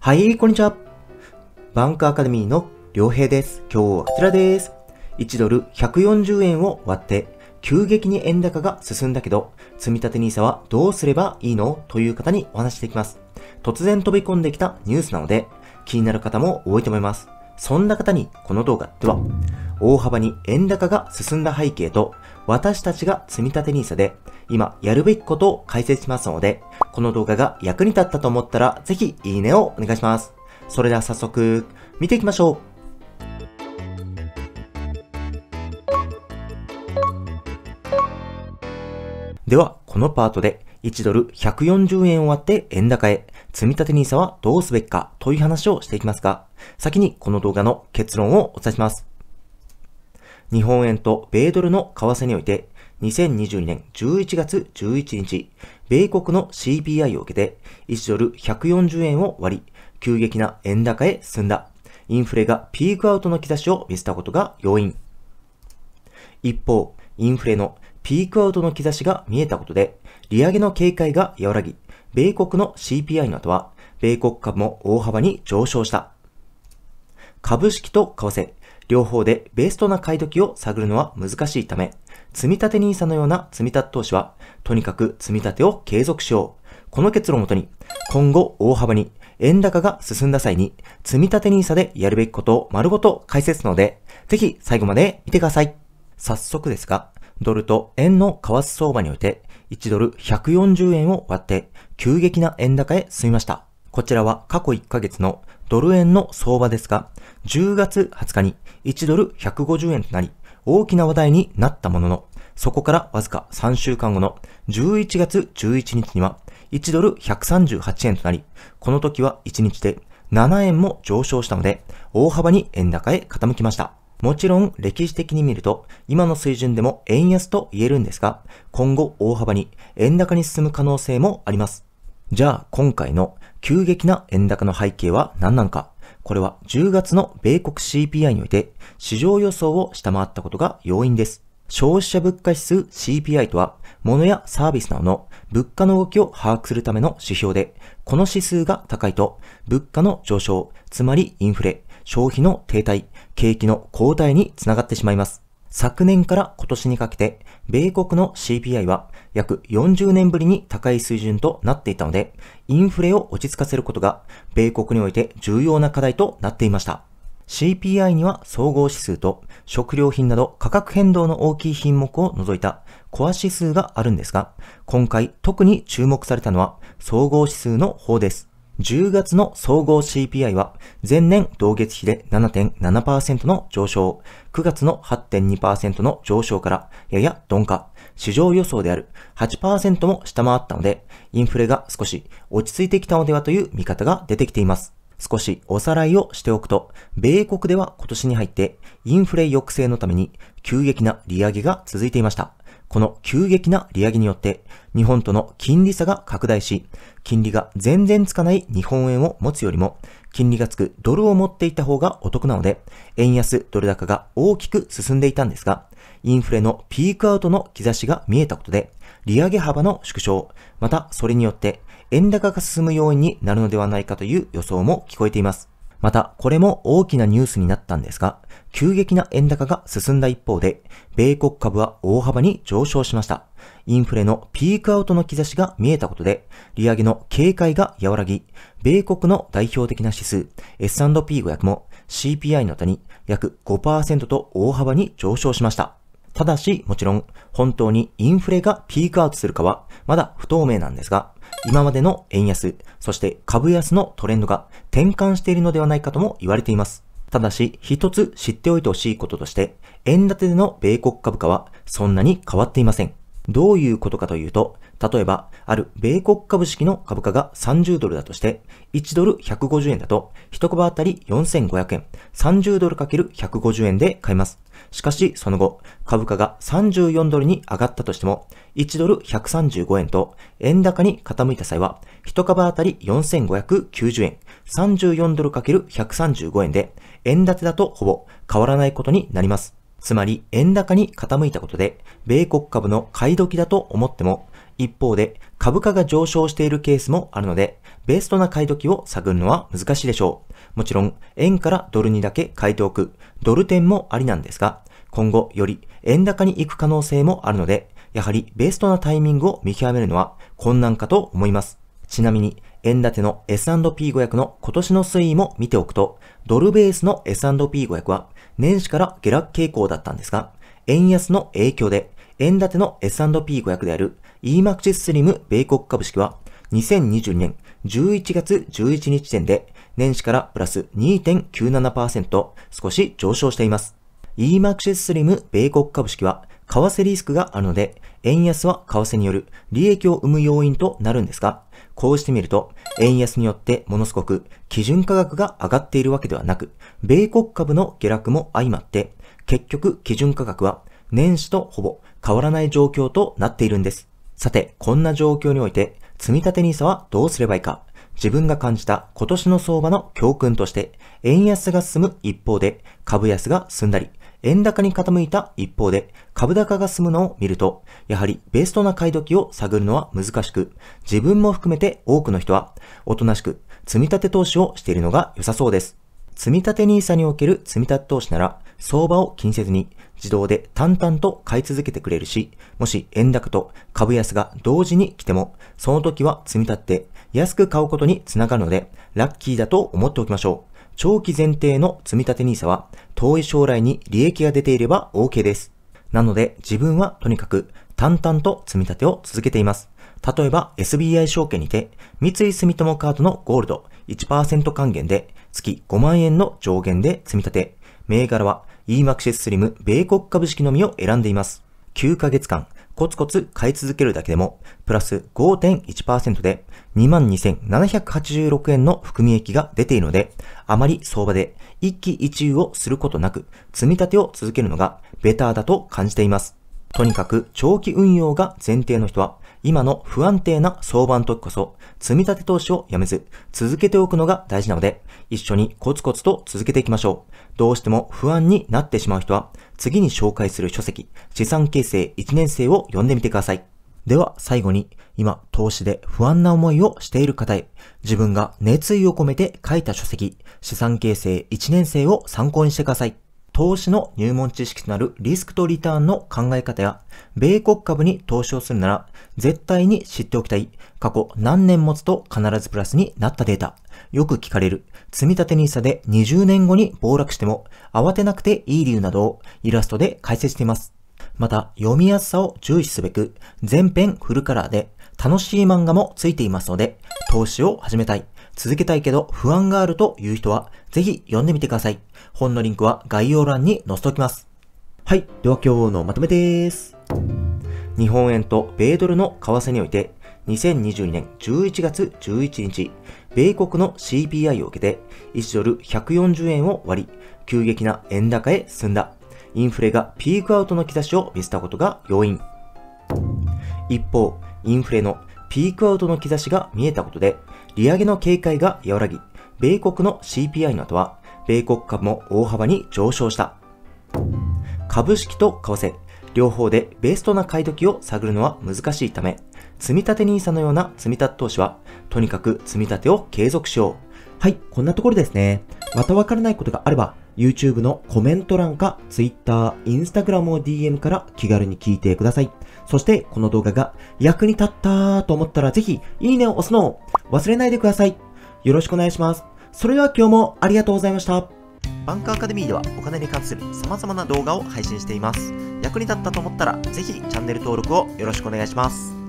はい、こんにちは。バンクアカデミーの良平です。今日はこちらです。1ドル140円を割って、急激に円高が進んだけど、積立 NISA はどうすればいいのという方にお話していきます。突然飛び込んできたニュースなので、気になる方も多いと思います。そんな方にこの動画では、大幅に円高が進んだ背景と、私たちが積み立て NISA で今やるべきことを解説しますので、この動画が役に立ったと思ったら、ぜひいいねをお願いします。それでは早速、見ていきましょう。では、このパートで1ドル140円を割って円高へ、積立 NISA はどうすべきかという話をしていきますが、先にこの動画の結論をお伝えします。日本円と米ドルの為替において、2022年11月11日、米国の CPI を受けて、1ドル140円を割り、急激な円高へ進んだ、インフレがピークアウトの兆しを見せたことが要因。一方、インフレのピークアウトの兆しが見えたことで、利上げの警戒が和らぎ、米国の CPI の後は、米国株も大幅に上昇した。株式と為替、両方でベストな買い時を探るのは難しいため、積立 NISA のような積立投資は、とにかく積立を継続しよう。この結論をもとに、今後大幅に円高が進んだ際に、積立 NISA でやるべきことを丸ごと解説ので、ぜひ最後まで見てください。早速ですが、ドルと円の為替相場において、1ドル140円を割って、急激な円高へ進みました。こちらは過去1ヶ月のドル円の相場ですが、10月20日に1ドル150円となり、大きな話題になったものの、そこからわずか3週間後の11月11日には1ドル138円となり、この時は1日で7円も上昇したので、大幅に円高へ傾きました。もちろん歴史的に見ると今の水準でも円安と言えるんですが、今後大幅に円高に進む可能性もあります。じゃあ今回の急激な円高の背景は何なのかこれは10月の米国 CPI において市場予想を下回ったことが要因です。消費者物価指数 CPI とは、物やサービスなどの物価の動きを把握するための指標で、この指数が高いと、物価の上昇、つまりインフレ、消費の停滞、景気の後退につながってしまいます。昨年から今年にかけて、米国の CPI は約40年ぶりに高い水準となっていたので、インフレを落ち着かせることが、米国において重要な課題となっていました。CPI には総合指数と食料品など価格変動の大きい品目を除いたコア指数があるんですが、今回特に注目されたのは総合指数の方です。10月の総合 CPI は前年同月比で7.7%の上昇、9月の8.2%の上昇からやや鈍化、市場予想である8%も下回ったので、インフレが少し落ち着いてきたのではという見方が出てきています。少しおさらいをしておくと、米国では今年に入ってインフレ抑制のために急激な利上げが続いていました。この急激な利上げによって、日本との金利差が拡大し、金利が全然つかない日本円を持つよりも、金利がつくドルを持っていた方がお得なので、円安ドル高が大きく進んでいたんですが、インフレのピークアウトの兆しが見えたことで、利上げ幅の縮小、またそれによって円高が進む要因になるのではないかという予想も聞こえています。また、これも大きなニュースになったんですが、急激な円高が進んだ一方で、米国株は大幅に上昇しました。インフレのピークアウトの兆しが見えたことで、利上げの警戒が和らぎ、米国の代表的な指数、S&P500 も CPI の他に約5%と大幅に上昇しました。ただし、もちろん、本当にインフレがピークアウトするかは、まだ不透明なんですが、今までの円安、そして株安のトレンドが転換しているのではないかとも言われています。ただし、一つ知っておいてほしいこととして、円建てでの米国株価はそんなに変わっていません。どういうことかというと、例えば、ある米国株式の株価が30ドルだとして、1ドル150円だと、1株当たり4500円、30ドル ×150 円で買えます。しかし、その後、株価が34ドルに上がったとしても、1ドル135円と、円高に傾いた際は、1株当たり4590円、34ドル ×135 円で、円建てだとほぼ変わらないことになります。つまり、円高に傾いたことで、米国株の買い時だと思っても、一方で、株価が上昇しているケースもあるので、ベストな買い時を探るのは難しいでしょう。もちろん、円からドルにだけ変えておく、ドル点もありなんですが、今後より円高に行く可能性もあるので、やはりベストなタイミングを見極めるのは困難かと思います。ちなみに、円建ての S&P500 の今年の推移も見ておくと、ドルベースの S&P500 は年始から下落傾向だったんですが、円安の影響で円建ての S&P500 である EMAX Slim 米国株式は2022年11月11日時点で年始からプラス2.97%少し上昇しています。EMAX Slim 米国株式は為替リスクがあるので、円安は為替による利益を生む要因となるんですが、こうしてみると、円安によってものすごく基準価格が上がっているわけではなく、米国株の下落も相まって、結局基準価格は年始とほぼ変わらない状況となっているんです。さて、こんな状況において、積立 NISA はどうすればいいか。自分が感じた今年の相場の教訓として、円安が進む一方で、株安が進んだり、円高に傾いた一方で、株高が進むのを見ると、やはりベストな買い時を探るのは難しく、自分も含めて多くの人は、おとなしく積み立て投資をしているのが良さそうです。積立 NISA における積立投資なら、相場を気にせずに自動で淡々と買い続けてくれるし、もし円高と株安が同時に来ても、その時は積み立って安く買うことにつながるので、ラッキーだと思っておきましょう。長期前提の積み立 NISA は、遠い将来に利益が出ていれば OK です。なので自分はとにかく淡々と積み立てを続けています。例えば SBI 証券にて、三井住友カードのゴールド1%還元で月5万円の上限で積み立て、銘柄は EMAXIS l i m 米国株式のみを選んでいます。9ヶ月間、コツコツ買い続けるだけでも、プラス5.1%で22,786円の含み益が出ているので、あまり相場で一喜一憂をすることなく、積み立てを続けるのがベターだと感じています。とにかく長期運用が前提の人は、今の不安定な相場の時こそ、積み立て投資をやめず、続けておくのが大事なので、一緒にコツコツと続けていきましょう。どうしても不安になってしまう人は、次に紹介する書籍、資産形成1年生を読んでみてください。では最後に、今投資で不安な思いをしている方へ、自分が熱意を込めて書いた書籍、資産形成1年生を参考にしてください。投資の入門知識となるリスクとリターンの考え方や、米国株に投資をするなら、絶対に知っておきたい、過去何年持つと必ずプラスになったデータ、よく聞かれる、積み立て NISA で20年後に暴落しても、慌てなくていい理由などをイラストで解説しています。また、読みやすさを重視すべく、全編フルカラーで、楽しい漫画もついていますので、投資を始めたい。続けたいけど不安があるという人は、ぜひ読んでみてください。本のリンクは概要欄に載せておきます。はい。では今日のまとめです。日本円と米ドルの為替において、2022年11月11日、米国の CPI を受けて、1ドル140円を割り、急激な円高へ進んだ。インフレがピークアウトの兆しを見せたことが要因。一方、インフレのピークアウトの兆しが見えたことで、利上げの警戒が和らぎ、米国の CPI の後は、米国株も大幅に上昇した。株式と為替、両方でベストな買い時を探るのは難しいため、積立 NISA のような積立投資は、とにかく積み立てを継続しよう。はい、こんなところですね。またわからないことがあれば、YouTube のコメント欄か Twitter、Instagram を DM から気軽に聞いてください。そしてこの動画が役に立ったと思ったらぜひいいねを押すのを忘れないでください。よろしくお願いします。それでは今日もありがとうございました。バンクアカデミーではお金に関する様々な動画を配信しています。役に立ったと思ったらぜひチャンネル登録をよろしくお願いします。